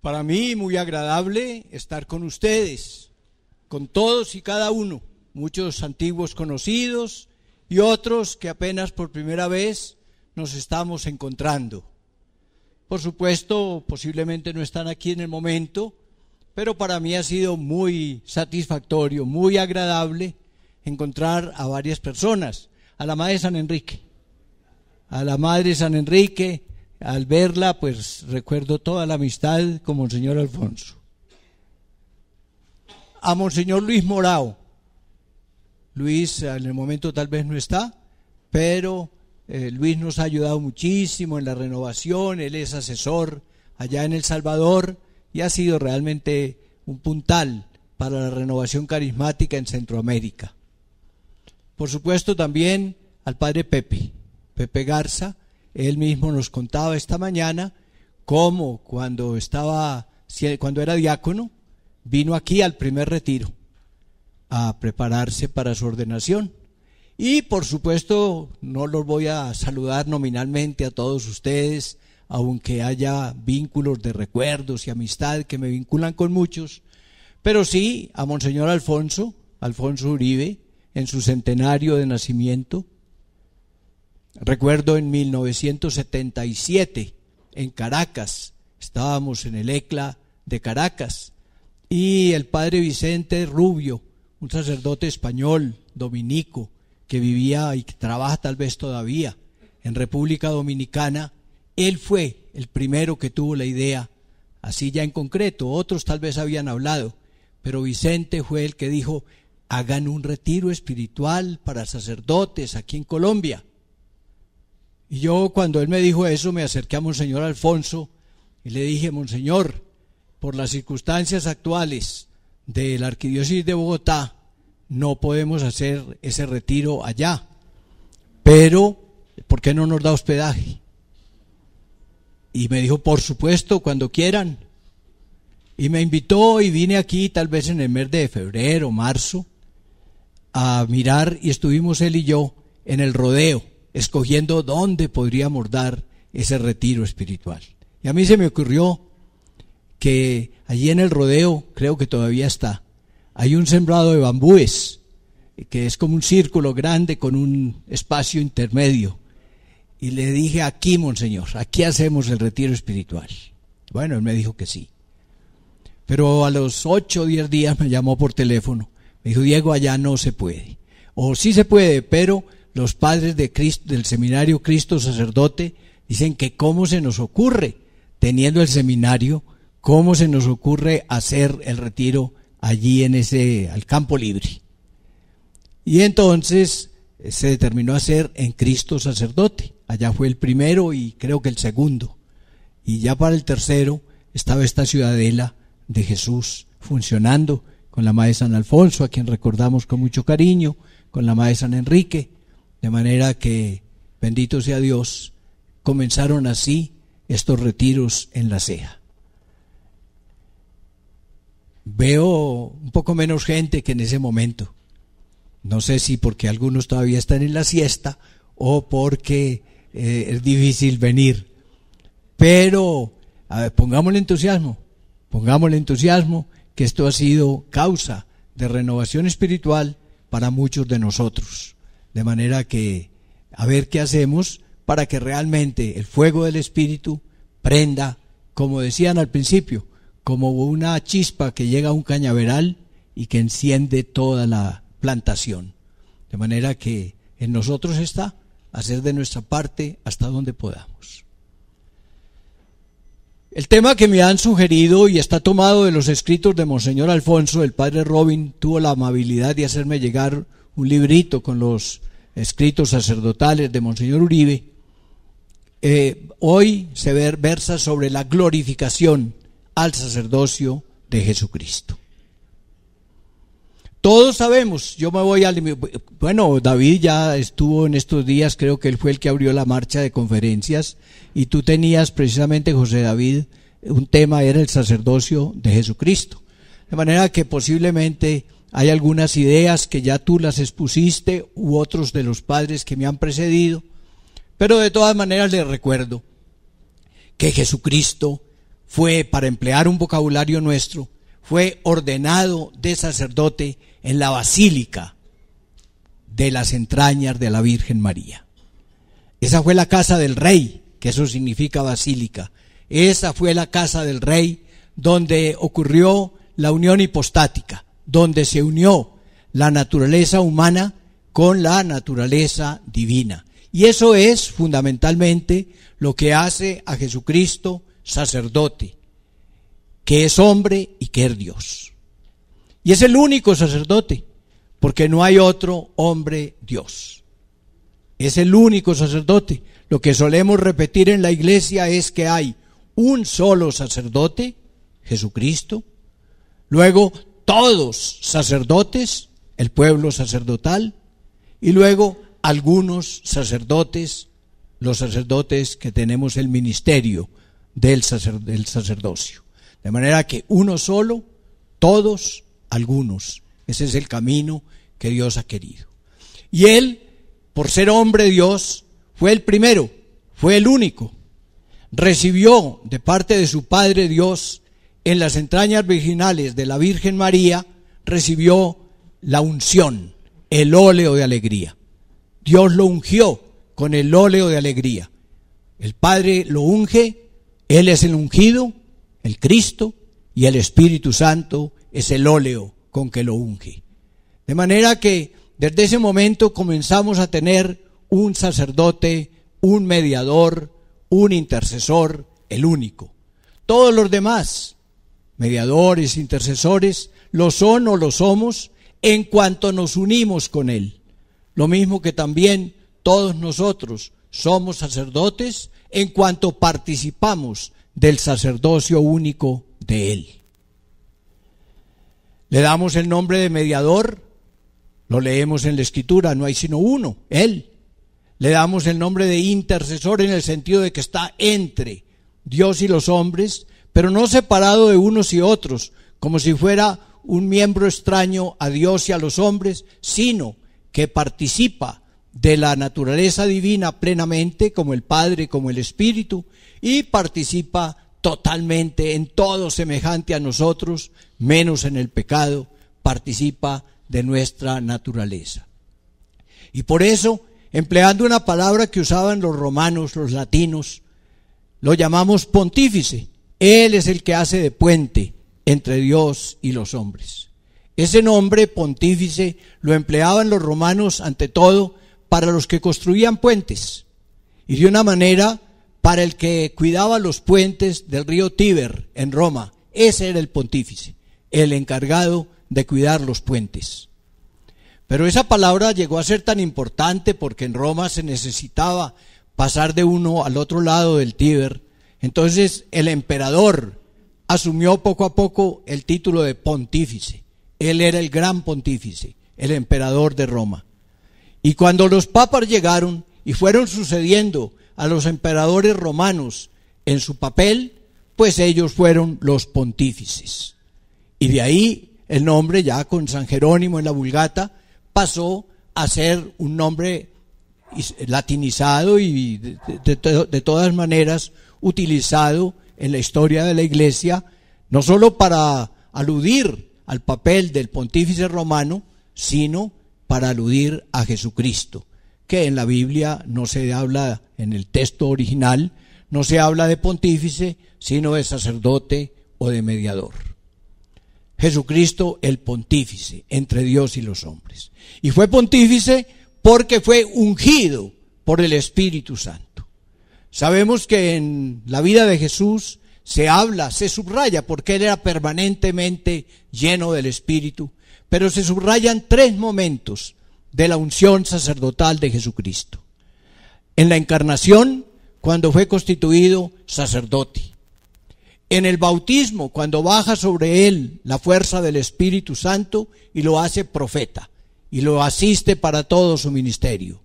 Para mí muy agradable estar con ustedes, con todos y cada uno, muchos antiguos conocidos y otros que apenas por primera vez nos estamos encontrando. Por supuesto, posiblemente no están aquí en el momento, pero para mí ha sido muy satisfactorio, muy agradable encontrar a varias personas, a la Madre San Enrique, a la Madre San Enrique, al verla, pues recuerdo toda la amistad con Monseñor Alfonso. A Monseñor Luis Morao. Luis en el momento tal vez no está, pero eh, Luis nos ha ayudado muchísimo en la renovación, él es asesor allá en El Salvador y ha sido realmente un puntal para la renovación carismática en Centroamérica. Por supuesto también al padre Pepe, Pepe Garza. Él mismo nos contaba esta mañana cómo cuando estaba, cuando era diácono, vino aquí al primer retiro a prepararse para su ordenación. Y por supuesto, no los voy a saludar nominalmente a todos ustedes, aunque haya vínculos de recuerdos y amistad que me vinculan con muchos, pero sí a Monseñor Alfonso, Alfonso Uribe, en su centenario de nacimiento. Recuerdo en 1977, en Caracas, estábamos en el ECLA de Caracas, y el padre Vicente Rubio, un sacerdote español, dominico, que vivía y que trabaja tal vez todavía en República Dominicana, él fue el primero que tuvo la idea, así ya en concreto, otros tal vez habían hablado, pero Vicente fue el que dijo, hagan un retiro espiritual para sacerdotes aquí en Colombia. Y yo cuando él me dijo eso me acerqué a Monseñor Alfonso y le dije, Monseñor, por las circunstancias actuales de la Arquidiócesis de Bogotá, no podemos hacer ese retiro allá. Pero, ¿por qué no nos da hospedaje? Y me dijo, por supuesto, cuando quieran. Y me invitó y vine aquí tal vez en el mes de febrero, marzo, a mirar y estuvimos él y yo en el rodeo, escogiendo dónde podríamos dar ese retiro espiritual. Y a mí se me ocurrió que allí en el rodeo, creo que todavía está, hay un sembrado de bambúes, que es como un círculo grande con un espacio intermedio. Y le dije, aquí, monseñor, aquí hacemos el retiro espiritual. Bueno, él me dijo que sí. Pero a los ocho o diez días me llamó por teléfono me dijo, Diego, allá no se puede. O sí se puede, pero los padres de Cristo, del seminario Cristo Sacerdote dicen que cómo se nos ocurre, teniendo el seminario, cómo se nos ocurre hacer el retiro allí en ese, al campo libre. Y entonces eh, se determinó hacer en Cristo Sacerdote. Allá fue el primero y creo que el segundo. Y ya para el tercero estaba esta ciudadela de Jesús funcionando con la Maestra San Alfonso, a quien recordamos con mucho cariño, con la Maestra San Enrique, de manera que, bendito sea Dios, comenzaron así estos retiros en la ceja. Veo un poco menos gente que en ese momento. No sé si porque algunos todavía están en la siesta o porque eh, es difícil venir. Pero pongamos el pongámosle entusiasmo, pongámosle entusiasmo que esto ha sido causa de renovación espiritual para muchos de nosotros. De manera que a ver qué hacemos para que realmente el fuego del Espíritu prenda, como decían al principio, como una chispa que llega a un cañaveral y que enciende toda la plantación. De manera que en nosotros está hacer de nuestra parte hasta donde podamos. El tema que me han sugerido y está tomado de los escritos de Monseñor Alfonso, el padre Robin tuvo la amabilidad de hacerme llegar un librito con los escritos sacerdotales de Monseñor Uribe. Eh, hoy se versa sobre la glorificación al sacerdocio de Jesucristo. Todos sabemos, yo me voy al... Bueno, David ya estuvo en estos días, creo que él fue el que abrió la marcha de conferencias y tú tenías precisamente, José David, un tema era el sacerdocio de Jesucristo. De manera que posiblemente hay algunas ideas que ya tú las expusiste u otros de los padres que me han precedido, pero de todas maneras les recuerdo que Jesucristo fue, para emplear un vocabulario nuestro, fue ordenado de sacerdote en la basílica de las entrañas de la Virgen María. Esa fue la casa del rey, que eso significa basílica. Esa fue la casa del rey donde ocurrió la unión hipostática, donde se unió la naturaleza humana con la naturaleza divina. Y eso es fundamentalmente lo que hace a Jesucristo sacerdote, que es hombre y que es Dios. Y es el único sacerdote, porque no hay otro hombre Dios. Es el único sacerdote. Lo que solemos repetir en la iglesia es que hay un solo sacerdote, Jesucristo, luego todos sacerdotes, el pueblo sacerdotal, y luego algunos sacerdotes, los sacerdotes que tenemos el ministerio del, del sacerdocio. De manera que uno solo, todos, algunos. Ese es el camino que Dios ha querido. Y él, por ser hombre Dios, fue el primero, fue el único. Recibió de parte de su Padre Dios, en las entrañas virginales de la Virgen María, recibió la unción, el óleo de alegría. Dios lo ungió con el óleo de alegría. El Padre lo unge, Él es el ungido, el Cristo y el Espíritu Santo es el óleo con que lo unge. De manera que desde ese momento comenzamos a tener un sacerdote, un mediador, un intercesor, el único. Todos los demás, mediadores, intercesores, lo son o lo somos en cuanto nos unimos con Él. Lo mismo que también todos nosotros somos sacerdotes en cuanto participamos del sacerdocio único de Él. Le damos el nombre de mediador, lo leemos en la escritura, no hay sino uno, Él. Le damos el nombre de intercesor en el sentido de que está entre Dios y los hombres, pero no separado de unos y otros, como si fuera un miembro extraño a Dios y a los hombres, sino que participa de la naturaleza divina plenamente, como el Padre, como el Espíritu, y participa totalmente en todo semejante a nosotros, menos en el pecado, participa de nuestra naturaleza. Y por eso, empleando una palabra que usaban los romanos, los latinos, lo llamamos pontífice. Él es el que hace de puente entre Dios y los hombres. Ese nombre, pontífice, lo empleaban los romanos ante todo para los que construían puentes. Y de una manera para el que cuidaba los puentes del río Tíber en Roma. Ese era el pontífice, el encargado de cuidar los puentes. Pero esa palabra llegó a ser tan importante porque en Roma se necesitaba pasar de uno al otro lado del Tíber. Entonces el emperador asumió poco a poco el título de pontífice. Él era el gran pontífice, el emperador de Roma. Y cuando los papas llegaron y fueron sucediendo a los emperadores romanos en su papel, pues ellos fueron los pontífices. Y de ahí el nombre, ya con San Jerónimo en la Vulgata, pasó a ser un nombre latinizado y de, todas maneras utilizado en la historia de la Iglesia, no sólo para aludir al papel del pontífice romano, sino para aludir a Jesucristo en la Biblia no se habla, en el texto original, no se habla de pontífice, sino de sacerdote o de mediador. Jesucristo el pontífice entre Dios y los hombres. Y fue pontífice porque fue ungido por el Espíritu Santo. Sabemos que en la vida de Jesús se habla, se subraya, porque él era permanentemente lleno del Espíritu, pero se subrayan tres momentos de la unción sacerdotal de Jesucristo. En la encarnación, cuando fue constituido sacerdote. En el bautismo, cuando baja sobre él la fuerza del Espíritu Santo y lo hace profeta y lo asiste para todo su ministerio.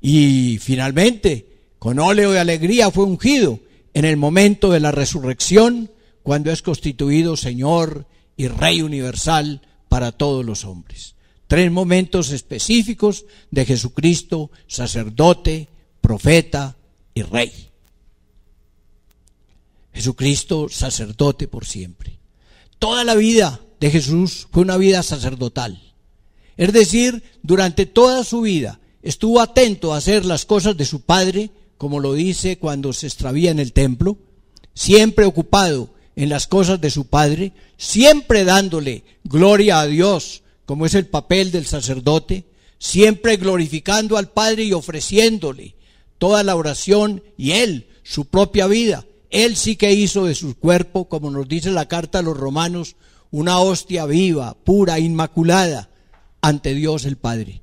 Y finalmente, con óleo y alegría fue ungido en el momento de la resurrección, cuando es constituido Señor y Rey universal para todos los hombres. Tres momentos específicos de Jesucristo, sacerdote, profeta y rey. Jesucristo, sacerdote por siempre. Toda la vida de Jesús fue una vida sacerdotal. Es decir, durante toda su vida estuvo atento a hacer las cosas de su Padre, como lo dice cuando se extravía en el templo, siempre ocupado en las cosas de su Padre, siempre dándole gloria a Dios como es el papel del sacerdote, siempre glorificando al Padre y ofreciéndole toda la oración y él, su propia vida. Él sí que hizo de su cuerpo, como nos dice la carta a los romanos, una hostia viva, pura, inmaculada, ante Dios el Padre.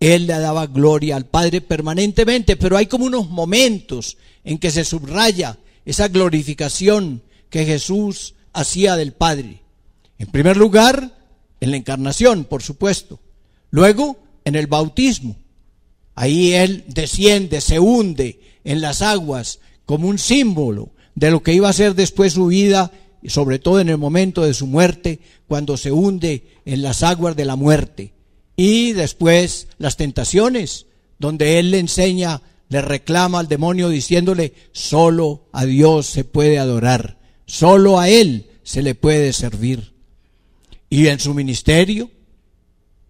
Él le daba gloria al Padre permanentemente, pero hay como unos momentos en que se subraya esa glorificación que Jesús hacía del Padre. En primer lugar, en la encarnación, por supuesto. Luego, en el bautismo. Ahí Él desciende, se hunde en las aguas como un símbolo de lo que iba a ser después su vida, sobre todo en el momento de su muerte, cuando se hunde en las aguas de la muerte. Y después las tentaciones, donde Él le enseña, le reclama al demonio diciéndole, solo a Dios se puede adorar, solo a Él se le puede servir y en su ministerio,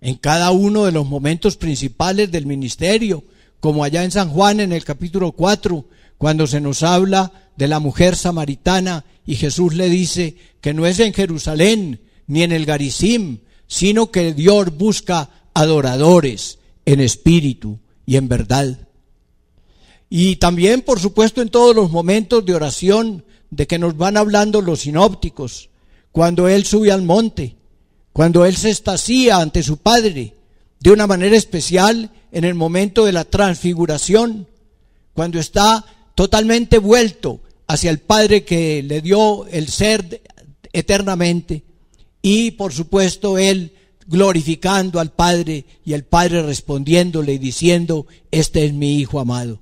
en cada uno de los momentos principales del ministerio, como allá en San Juan en el capítulo 4, cuando se nos habla de la mujer samaritana y Jesús le dice que no es en Jerusalén ni en el Garizim, sino que Dios busca adoradores en espíritu y en verdad. Y también, por supuesto, en todos los momentos de oración de que nos van hablando los sinópticos, cuando Él sube al monte cuando él se estacía ante su Padre de una manera especial en el momento de la transfiguración, cuando está totalmente vuelto hacia el Padre que le dio el ser eternamente y por supuesto él glorificando al Padre y el Padre respondiéndole y diciendo, este es mi Hijo amado.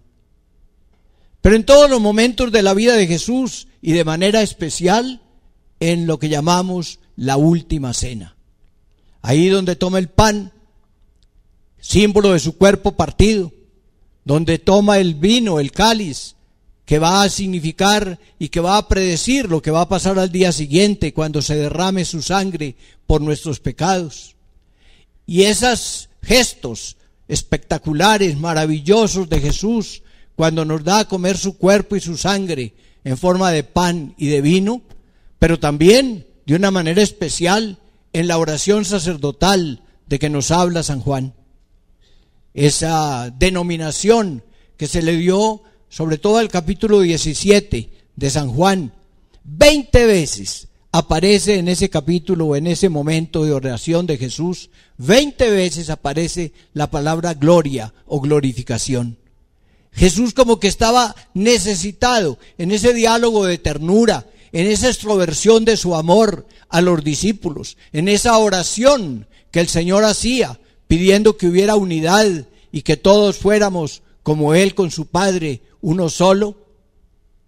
Pero en todos los momentos de la vida de Jesús y de manera especial en lo que llamamos la última cena ahí donde toma el pan, símbolo de su cuerpo partido, donde toma el vino, el cáliz, que va a significar y que va a predecir lo que va a pasar al día siguiente cuando se derrame su sangre por nuestros pecados. Y esos gestos espectaculares, maravillosos de Jesús, cuando nos da a comer su cuerpo y su sangre en forma de pan y de vino, pero también de una manera especial en la oración sacerdotal de que nos habla San Juan. Esa denominación que se le dio sobre todo al capítulo 17 de San Juan, 20 veces aparece en ese capítulo, o en ese momento de oración de Jesús, 20 veces aparece la palabra gloria o glorificación. Jesús como que estaba necesitado en ese diálogo de ternura, en esa extroversión de su amor a los discípulos, en esa oración que el Señor hacía, pidiendo que hubiera unidad y que todos fuéramos como Él con su Padre, uno solo.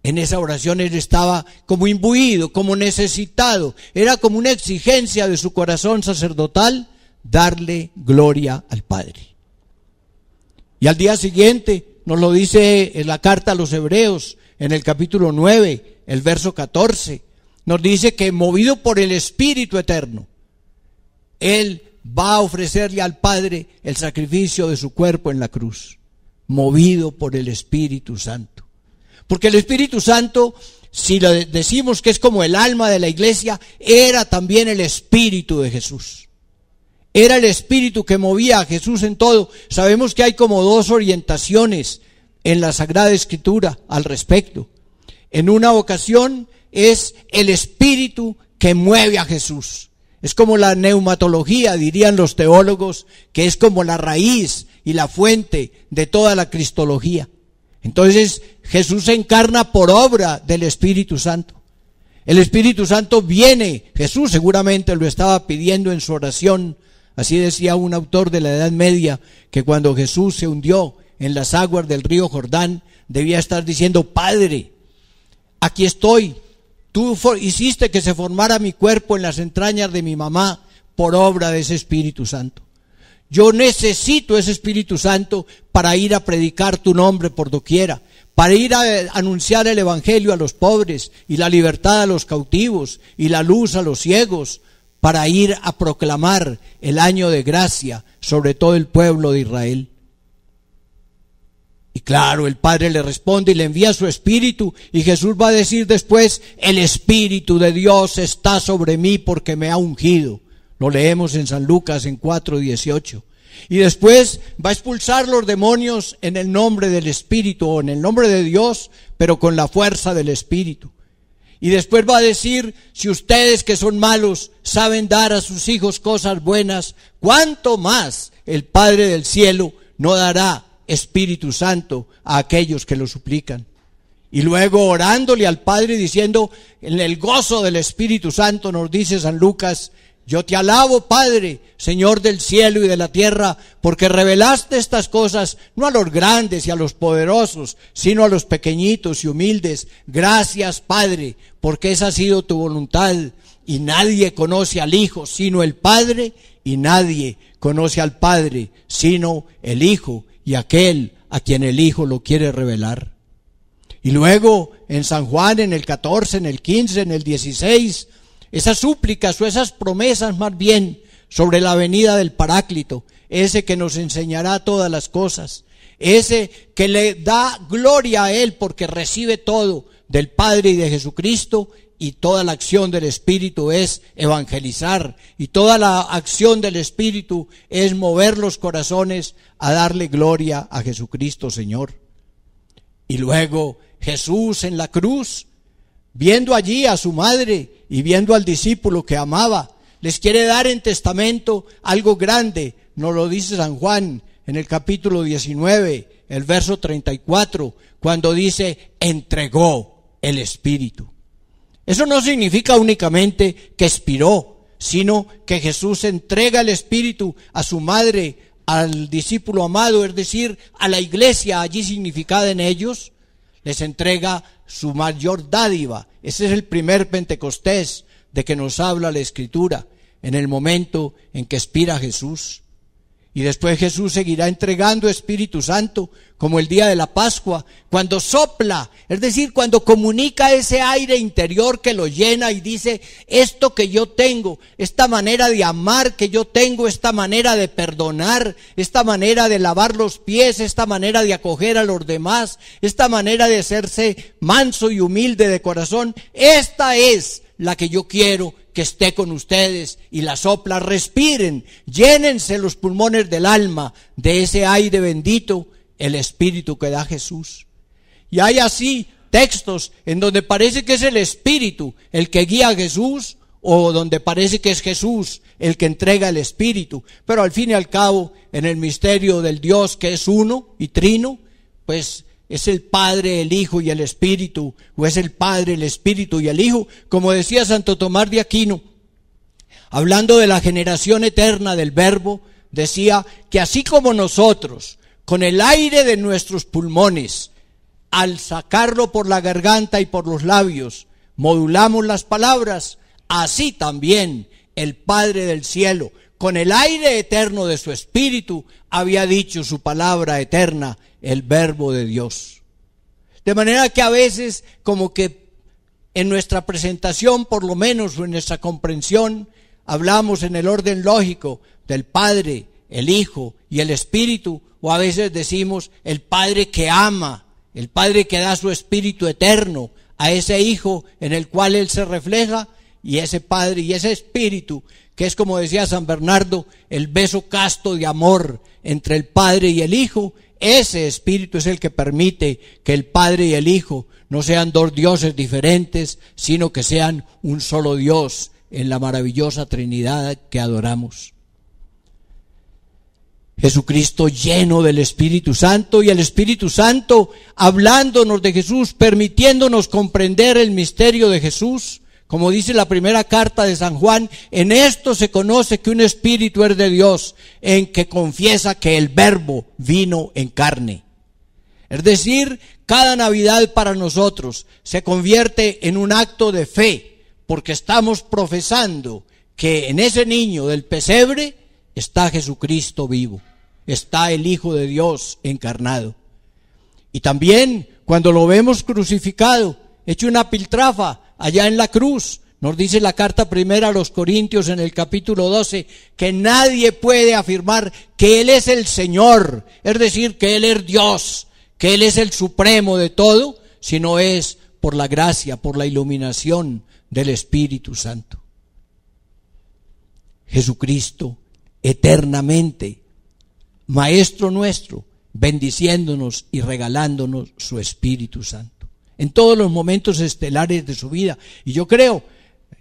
En esa oración Él estaba como imbuido, como necesitado. Era como una exigencia de su corazón sacerdotal darle gloria al Padre. Y al día siguiente nos lo dice en la carta a los Hebreos, en el capítulo 9, el verso 14, nos dice que movido por el Espíritu Eterno, Él va a ofrecerle al Padre el sacrificio de su cuerpo en la cruz, movido por el Espíritu Santo. Porque el Espíritu Santo, si lo decimos que es como el alma de la iglesia, era también el Espíritu de Jesús. Era el Espíritu que movía a Jesús en todo. Sabemos que hay como dos orientaciones en la Sagrada Escritura al respecto en una ocasión es el espíritu que mueve a Jesús. Es como la neumatología, dirían los teólogos, que es como la raíz y la fuente de toda la cristología. Entonces Jesús se encarna por obra del Espíritu Santo. El Espíritu Santo viene, Jesús seguramente lo estaba pidiendo en su oración. Así decía un autor de la Edad Media, que cuando Jesús se hundió en las aguas del río Jordán, debía estar diciendo, Padre, aquí estoy. Tú hiciste que se formara mi cuerpo en las entrañas de mi mamá por obra de ese Espíritu Santo. Yo necesito ese Espíritu Santo para ir a predicar tu nombre por doquiera, para ir a eh, anunciar el Evangelio a los pobres y la libertad a los cautivos y la luz a los ciegos, para ir a proclamar el año de gracia sobre todo el pueblo de Israel. Y claro, el Padre le responde y le envía su Espíritu. Y Jesús va a decir después, el Espíritu de Dios está sobre mí porque me ha ungido. Lo leemos en San Lucas en 4.18. Y después va a expulsar los demonios en el nombre del Espíritu o en el nombre de Dios, pero con la fuerza del Espíritu. Y después va a decir, si ustedes que son malos saben dar a sus hijos cosas buenas, ¿cuánto más el Padre del Cielo no dará Espíritu Santo a aquellos que lo suplican. Y luego orándole al Padre diciendo, en el gozo del Espíritu Santo nos dice San Lucas, yo te alabo, Padre, Señor del cielo y de la tierra, porque revelaste estas cosas no a los grandes y a los poderosos, sino a los pequeñitos y humildes. Gracias, Padre, porque esa ha sido tu voluntad. Y nadie conoce al Hijo sino el Padre, y nadie conoce al Padre sino el Hijo y aquel a quien el Hijo lo quiere revelar. Y luego en San Juan, en el 14, en el 15, en el 16, esas súplicas o esas promesas más bien sobre la venida del Paráclito, ese que nos enseñará todas las cosas, ese que le da gloria a Él porque recibe todo del Padre y de Jesucristo y toda la acción del Espíritu es evangelizar y toda la acción del Espíritu es mover los corazones a darle gloria a Jesucristo Señor. Y luego Jesús en la cruz, viendo allí a su madre y viendo al discípulo que amaba, les quiere dar en testamento algo grande, nos lo dice San Juan en el capítulo 19, el verso 34, cuando dice, entregó el Espíritu. Eso no significa únicamente que expiró, sino que Jesús entrega el Espíritu a su madre, al discípulo amado, es decir, a la iglesia allí significada en ellos, les entrega su mayor dádiva. Ese es el primer Pentecostés de que nos habla la Escritura, en el momento en que expira Jesús. Y después Jesús seguirá entregando Espíritu Santo, como el día de la Pascua, cuando sopla, es decir, cuando comunica ese aire interior que lo llena y dice, esto que yo tengo, esta manera de amar que yo tengo, esta manera de perdonar, esta manera de lavar los pies, esta manera de acoger a los demás, esta manera de hacerse manso y humilde de corazón, esta es la que yo quiero que esté con ustedes y la sopla, respiren, llénense los pulmones del alma de ese aire bendito, el espíritu que da Jesús. Y hay así textos en donde parece que es el espíritu el que guía a Jesús o donde parece que es Jesús el que entrega el espíritu, pero al fin y al cabo en el misterio del Dios que es uno y trino, pues ¿Es el Padre, el Hijo y el Espíritu? ¿O es el Padre, el Espíritu y el Hijo? Como decía Santo Tomás de Aquino, hablando de la generación eterna del Verbo, decía que así como nosotros, con el aire de nuestros pulmones, al sacarlo por la garganta y por los labios, modulamos las palabras, así también el Padre del Cielo, con el aire eterno de su Espíritu, había dicho su palabra eterna el verbo de Dios. De manera que a veces como que en nuestra presentación, por lo menos en nuestra comprensión, hablamos en el orden lógico del Padre, el Hijo y el Espíritu, o a veces decimos el Padre que ama, el Padre que da su Espíritu eterno a ese Hijo en el cual Él se refleja, y ese Padre y ese Espíritu, que es como decía San Bernardo, el beso casto de amor entre el Padre y el Hijo, ese espíritu es el que permite que el Padre y el Hijo no sean dos dioses diferentes, sino que sean un solo Dios en la maravillosa Trinidad que adoramos. Jesucristo lleno del Espíritu Santo y el Espíritu Santo hablándonos de Jesús, permitiéndonos comprender el misterio de Jesús, como dice la primera carta de San Juan, en esto se conoce que un espíritu es de Dios, en que confiesa que el verbo vino en carne. Es decir, cada Navidad para nosotros se convierte en un acto de fe, porque estamos profesando que en ese niño del pesebre está Jesucristo vivo, está el Hijo de Dios encarnado. Y también cuando lo vemos crucificado, hecho una piltrafa, allá en la cruz. Nos dice la carta primera a los Corintios en el capítulo 12 que nadie puede afirmar que Él es el Señor, es decir, que Él es Dios, que Él es el supremo de todo, sino es por la gracia, por la iluminación del Espíritu Santo. Jesucristo eternamente, Maestro nuestro, bendiciéndonos y regalándonos su Espíritu Santo en todos los momentos estelares de su vida. Y yo creo,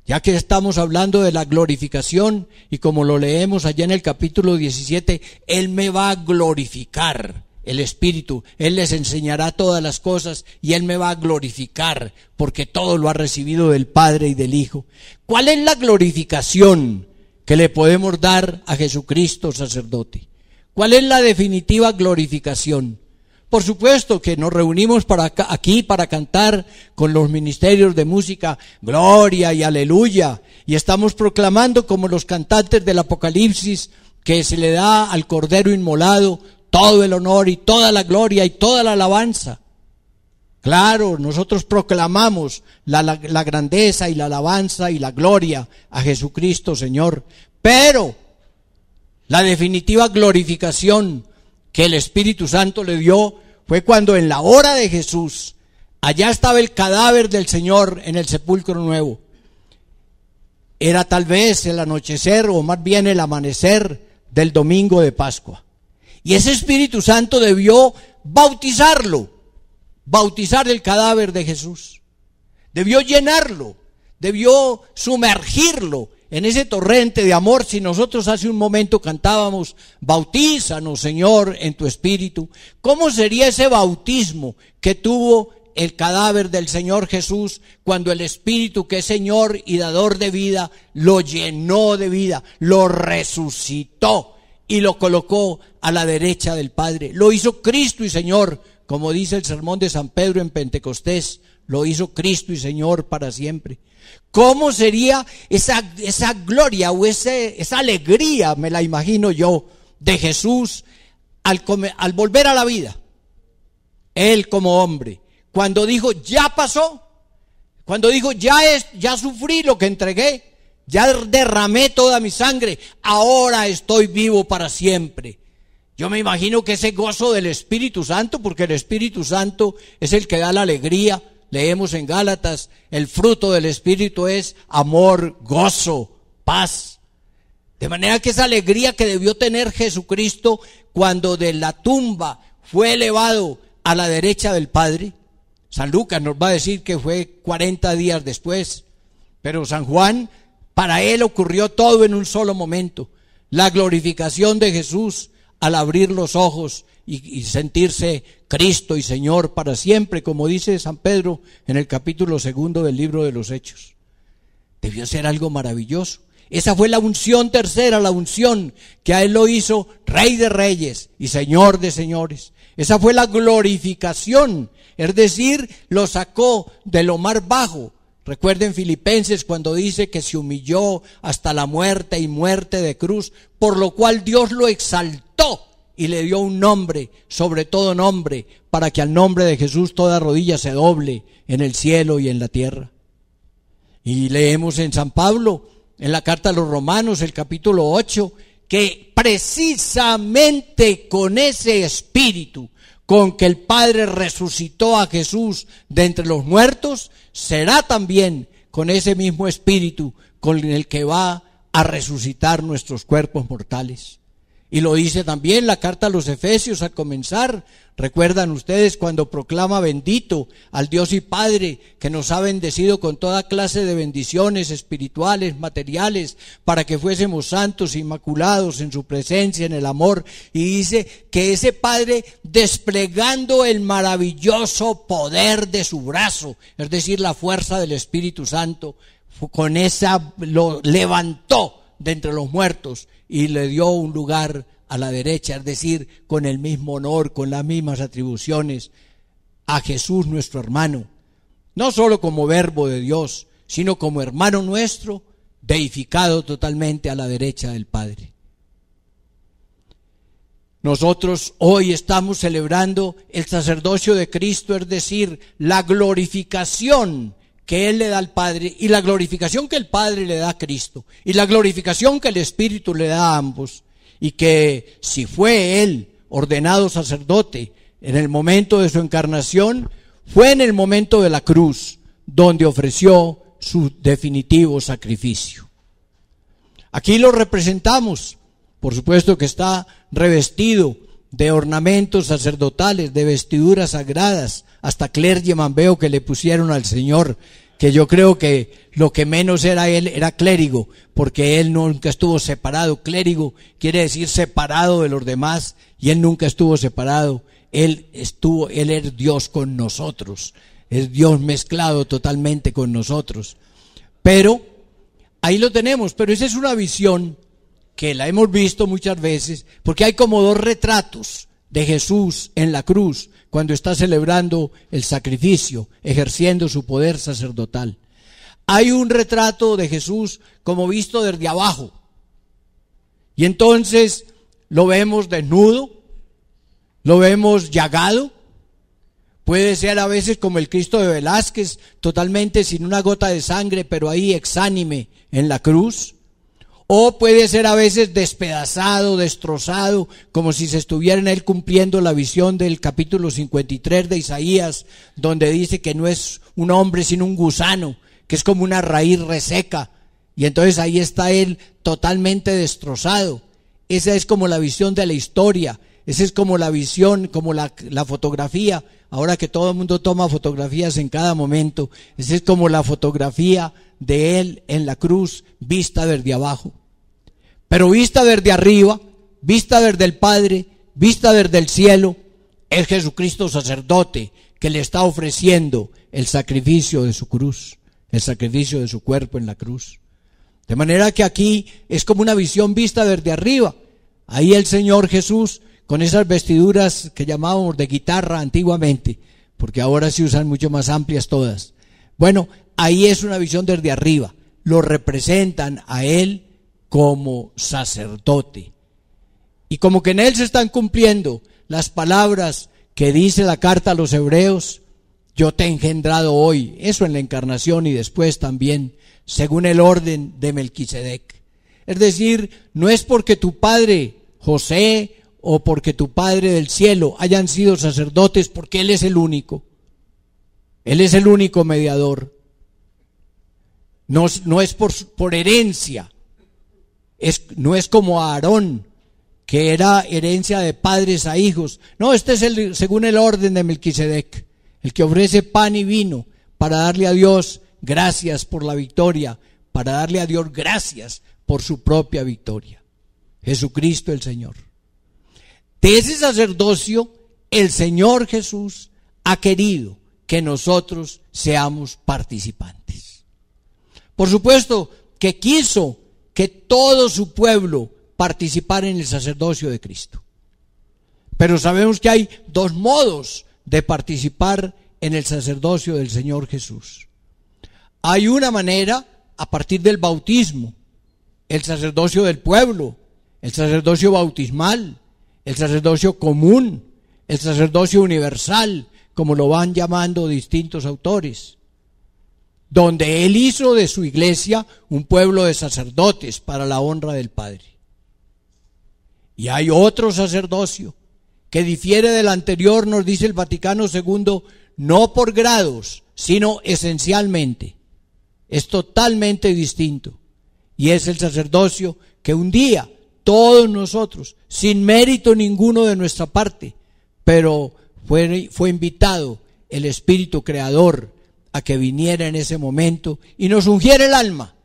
ya que estamos hablando de la glorificación y como lo leemos allá en el capítulo 17, Él me va a glorificar el Espíritu, Él les enseñará todas las cosas y Él me va a glorificar porque todo lo ha recibido del Padre y del Hijo. ¿Cuál es la glorificación que le podemos dar a Jesucristo sacerdote? ¿Cuál es la definitiva glorificación? Por supuesto que nos reunimos para aquí para cantar con los ministerios de música, gloria y aleluya, y estamos proclamando como los cantantes del Apocalipsis que se le da al Cordero Inmolado todo el honor y toda la gloria y toda la alabanza. Claro, nosotros proclamamos la, la grandeza y la alabanza y la gloria a Jesucristo Señor, pero la definitiva glorificación que el Espíritu Santo le dio fue cuando en la hora de Jesús, allá estaba el cadáver del Señor en el sepulcro nuevo. Era tal vez el anochecer o más bien el amanecer del domingo de Pascua. Y ese Espíritu Santo debió bautizarlo, bautizar el cadáver de Jesús. Debió llenarlo, debió sumergirlo en ese torrente de amor, si nosotros hace un momento cantábamos, bautízanos Señor en tu espíritu, ¿cómo sería ese bautismo que tuvo el cadáver del Señor Jesús cuando el Espíritu que es Señor y dador de vida lo llenó de vida, lo resucitó y lo colocó a la derecha del Padre? Lo hizo Cristo y Señor, como dice el sermón de San Pedro en Pentecostés, lo hizo Cristo y Señor para siempre. ¿Cómo sería esa, esa gloria o ese, esa alegría, me la imagino yo, de Jesús al, al volver a la vida? Él como hombre, cuando dijo, ya pasó, cuando dijo, ya, es, ya sufrí lo que entregué, ya derramé toda mi sangre, ahora estoy vivo para siempre. Yo me imagino que ese gozo del Espíritu Santo, porque el Espíritu Santo es el que da la alegría, Leemos en Gálatas, el fruto del Espíritu es amor, gozo, paz. De manera que esa alegría que debió tener Jesucristo cuando de la tumba fue elevado a la derecha del Padre, San Lucas nos va a decir que fue 40 días después, pero San Juan, para él ocurrió todo en un solo momento. La glorificación de Jesús, al abrir los ojos y, sentirse Cristo y Señor para siempre, como dice San Pedro en el capítulo segundo del libro de los Hechos. Debió ser algo maravilloso. Esa fue la unción tercera, la unción que a él lo hizo Rey de Reyes y Señor de Señores. Esa fue la glorificación, es decir, lo sacó de lo más bajo Recuerden Filipenses cuando dice que se humilló hasta la muerte y muerte de cruz, por lo cual Dios lo exaltó y le dio un nombre, sobre todo nombre, para que al nombre de Jesús toda rodilla se doble en el cielo y en la tierra. Y leemos en San Pablo, en la carta a los romanos, el capítulo 8, que precisamente con ese espíritu con que el Padre resucitó a Jesús de entre los muertos, será también con ese mismo espíritu con el que va a resucitar nuestros cuerpos mortales. Y lo dice también la carta a los Efesios al comenzar. Recuerdan ustedes cuando proclama bendito al Dios y Padre que nos ha bendecido con toda clase de bendiciones espirituales, materiales, para que fuésemos santos, inmaculados en su presencia, en el amor. Y dice que ese Padre desplegando el maravilloso poder de su brazo, es decir, la fuerza del Espíritu Santo, con esa lo levantó de entre los muertos y le dio un lugar a la derecha, es decir, con el mismo honor, con las mismas atribuciones, a Jesús nuestro hermano, no solo como verbo de Dios, sino como hermano nuestro, deificado totalmente a la derecha del Padre. Nosotros hoy estamos celebrando el sacerdocio de Cristo, es decir, la glorificación que Él le da al Padre y la glorificación que el Padre le da a Cristo y la glorificación que el Espíritu le da a ambos y que si fue Él ordenado sacerdote en el momento de su encarnación, fue en el momento de la cruz donde ofreció su definitivo sacrificio. Aquí lo representamos, por supuesto que está revestido de ornamentos sacerdotales, de vestiduras sagradas, hasta clergyman veo que le pusieron al Señor, que yo creo que lo que menos era él era clérigo, porque él nunca estuvo separado. Clérigo quiere decir separado de los demás y él nunca estuvo separado. Él estuvo, él es Dios con nosotros. Es Dios mezclado totalmente con nosotros. Pero ahí lo tenemos, pero esa es una visión que la hemos visto muchas veces, porque hay como dos retratos de Jesús en la cruz cuando está celebrando el sacrificio, ejerciendo su poder sacerdotal. Hay un retrato de Jesús como visto desde abajo. Y entonces lo vemos desnudo, lo vemos llagado, Puede ser a veces como el Cristo de Velázquez, totalmente sin una gota de sangre, pero ahí exánime en la cruz o puede ser a veces despedazado, destrozado, como si se estuviera en él cumpliendo la visión del capítulo 53 de Isaías, donde dice que no es un hombre sino un gusano, que es como una raíz reseca. Y entonces ahí está él totalmente destrozado. Esa es como la visión de la historia, esa es como la visión, como la, la fotografía. Ahora que todo el mundo toma fotografías en cada momento, esa es como la fotografía de Él en la cruz vista desde abajo. Pero vista desde arriba, vista desde el Padre, vista desde el cielo, es Jesucristo sacerdote que le está ofreciendo el sacrificio de su cruz, el sacrificio de su cuerpo en la cruz. De manera que aquí es como una visión vista desde arriba. Ahí el Señor Jesús con esas vestiduras que llamábamos de guitarra antiguamente, porque ahora se usan mucho más amplias todas. Bueno, ahí es una visión desde arriba. Lo representan a él como sacerdote. Y como que en él se están cumpliendo las palabras que dice la carta a los hebreos, yo te he engendrado hoy, eso en la encarnación y después también, según el orden de Melquisedec. Es decir, no es porque tu padre José o porque tu padre del cielo hayan sido sacerdotes, porque Él es el único. Él es el único mediador. No, es por, herencia. no es como Aarón, que era herencia de padres a hijos. No, este es según el orden de Melquisedec, el que ofrece pan y vino para darle a Dios gracias por la victoria, para darle a Dios gracias por su propia victoria. Jesucristo el Señor. De ese sacerdocio, el Señor Jesús ha querido que nosotros seamos participantes. Por supuesto que quiso que todo su pueblo participara en el sacerdocio de Cristo. Pero sabemos que hay dos modos de participar en el sacerdocio del Señor Jesús. Hay una manera a partir del bautismo, el sacerdocio del pueblo, el sacerdocio bautismal, el sacerdocio común, el sacerdocio universal, como lo van llamando distintos autores donde él hizo de su iglesia un pueblo de sacerdotes para la honra del Padre. Y hay otro sacerdocio que difiere del anterior, nos dice el Vaticano II, no por grados, sino esencialmente. Es totalmente distinto. Y es el sacerdocio que un día todos nosotros, sin mérito ninguno de nuestra parte, pero fue, fue invitado el Espíritu Creador a que viniera en ese momento y nos ungiera el alma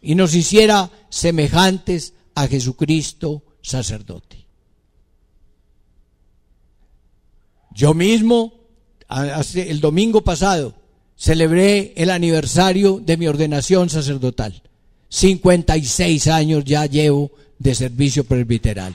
y nos hiciera semejantes a Jesucristo sacerdote. Yo mismo, el domingo pasado, celebré el aniversario de mi ordenación sacerdotal. 56 años ya llevo de servicio presbiteral.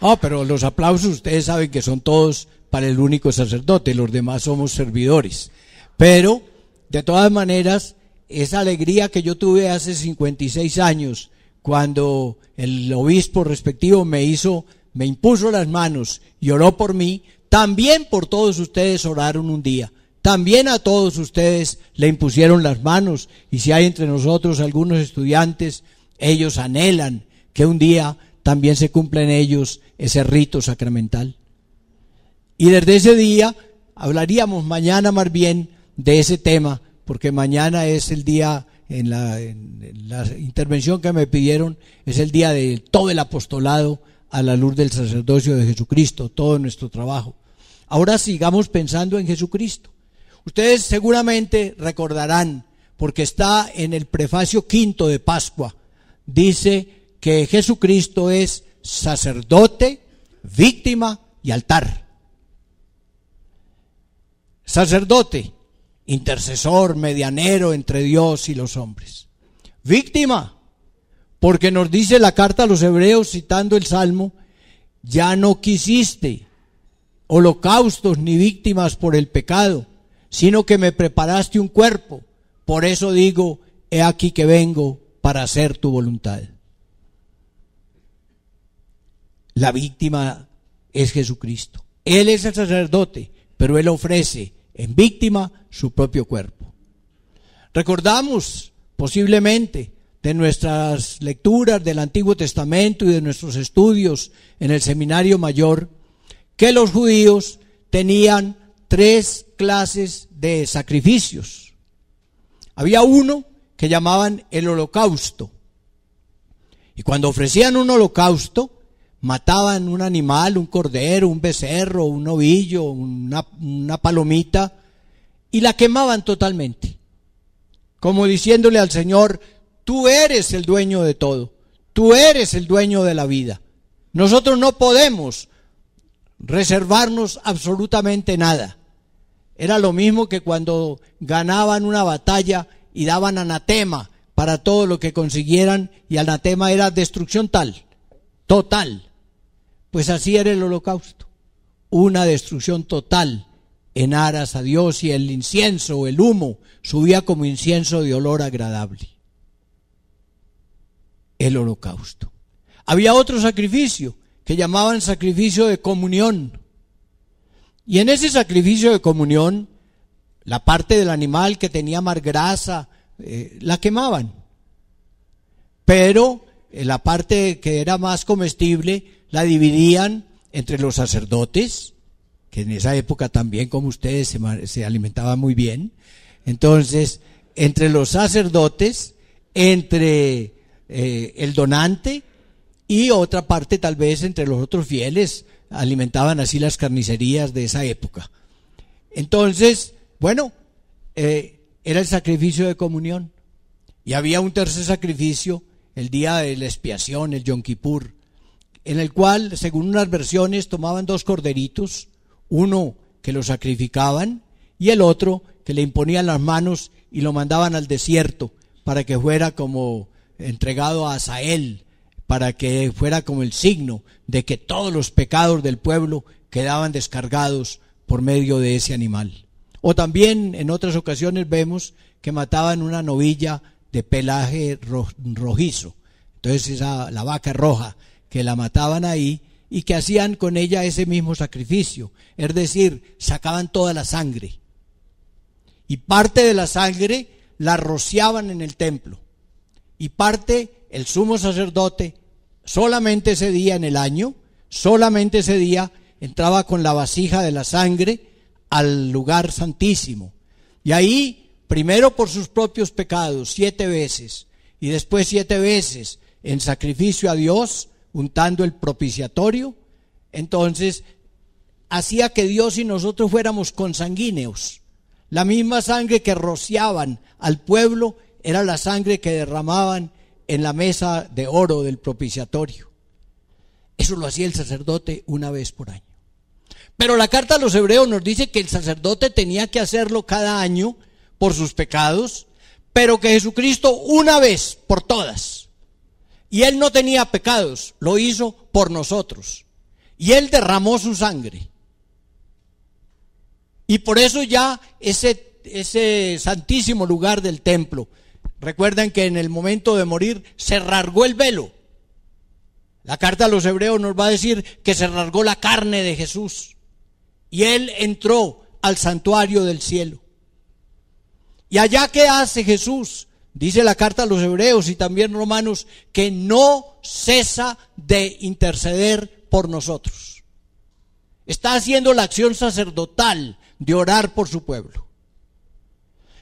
Ah, pero los aplausos ustedes saben que son todos para el único sacerdote, los demás somos servidores. Pero, de todas maneras, esa alegría que yo tuve hace 56 años, cuando el obispo respectivo me hizo, me impuso las manos y oró por mí, también por todos ustedes oraron un día. También a todos ustedes le impusieron las manos y si hay entre nosotros algunos estudiantes, ellos anhelan que un día también se cumple en ellos ese rito sacramental. Y desde ese día hablaríamos mañana más bien de ese tema, porque mañana es el día, en la, intervención que me pidieron, es el día de todo el apostolado a la luz del sacerdocio de Jesucristo, todo nuestro trabajo. Ahora sigamos pensando en Jesucristo. Ustedes seguramente recordarán, porque está en el prefacio quinto de Pascua, dice que Jesucristo es sacerdote, víctima y altar. Sacerdote, intercesor, medianero entre Dios y los hombres. Víctima, porque nos dice la carta a los hebreos citando el Salmo, ya no quisiste holocaustos ni víctimas por el pecado, sino que me preparaste un cuerpo. Por eso digo, he aquí que vengo para hacer tu voluntad la víctima es Jesucristo. Él es el sacerdote, pero él ofrece en víctima su propio cuerpo. Recordamos posiblemente de nuestras lecturas del Antiguo Testamento y de nuestros estudios en el seminario mayor, que los judíos tenían tres clases de sacrificios. Había uno que llamaban el holocausto. Y cuando ofrecían un holocausto, mataban un animal, un cordero, un becerro, un ovillo, una, una palomita, y la quemaban totalmente. Como diciéndole al Señor, tú eres el dueño de todo, tú eres el dueño de la vida. Nosotros no podemos reservarnos absolutamente nada. Era lo mismo que cuando ganaban una batalla y daban anatema para todo lo que consiguieran y anatema era destrucción tal, total. Pues así era el holocausto, una destrucción total en aras a Dios y el incienso, el humo, subía como incienso de olor agradable. El holocausto. Había otro sacrificio que llamaban sacrificio de comunión. Y en ese sacrificio de comunión, la parte del animal que tenía más grasa, eh, la quemaban. Pero eh, la parte que era más comestible, la dividían entre los sacerdotes, que en esa época también como ustedes se, se alimentaban muy bien, entonces entre los sacerdotes, entre eh, el donante y otra parte tal vez entre los otros fieles, alimentaban así las carnicerías de esa época. Entonces, bueno, eh, era el sacrificio de comunión. Y había un tercer sacrificio, el día de la expiación, el Yom Kippur, en el cual, según unas versiones, tomaban dos corderitos, uno que lo sacrificaban y el otro que le imponían las manos y lo mandaban al desierto para que fuera como entregado a Asael, para que fuera como el signo de que todos los pecados del pueblo quedaban descargados por medio de ese animal. O también en otras ocasiones vemos que mataban una novilla de pelaje rojizo. Entonces esa, la vaca roja que la mataban ahí y que hacían con ella ese mismo sacrificio, es decir, sacaban toda la sangre y parte de la sangre la rociaban en el templo y parte el sumo sacerdote solamente ese día en el año, solamente ese día entraba con la vasija de la sangre al lugar santísimo. Y ahí, primero por sus propios pecados, siete veces, y después siete veces en sacrificio a Dios, juntando el propiciatorio, entonces hacía que Dios y nosotros fuéramos consanguíneos. La misma sangre que rociaban al pueblo era la sangre que derramaban en la mesa de oro del propiciatorio. Eso lo hacía el sacerdote una vez por año. Pero la carta a los hebreos nos dice que el sacerdote tenía que hacerlo cada año por sus pecados, pero que Jesucristo una vez por todas y Él no tenía pecados, lo hizo por nosotros. Y Él derramó su sangre. Y por eso ya ese, ese santísimo lugar del templo, Recuerden que en el momento de morir se rasgó el velo. La carta a los hebreos nos va a decir que se rasgó la carne de Jesús. Y Él entró al santuario del cielo. ¿Y allá qué hace Jesús? Dice la carta a los hebreos y también romanos que no cesa de interceder por nosotros. Está haciendo la acción sacerdotal de orar por su pueblo.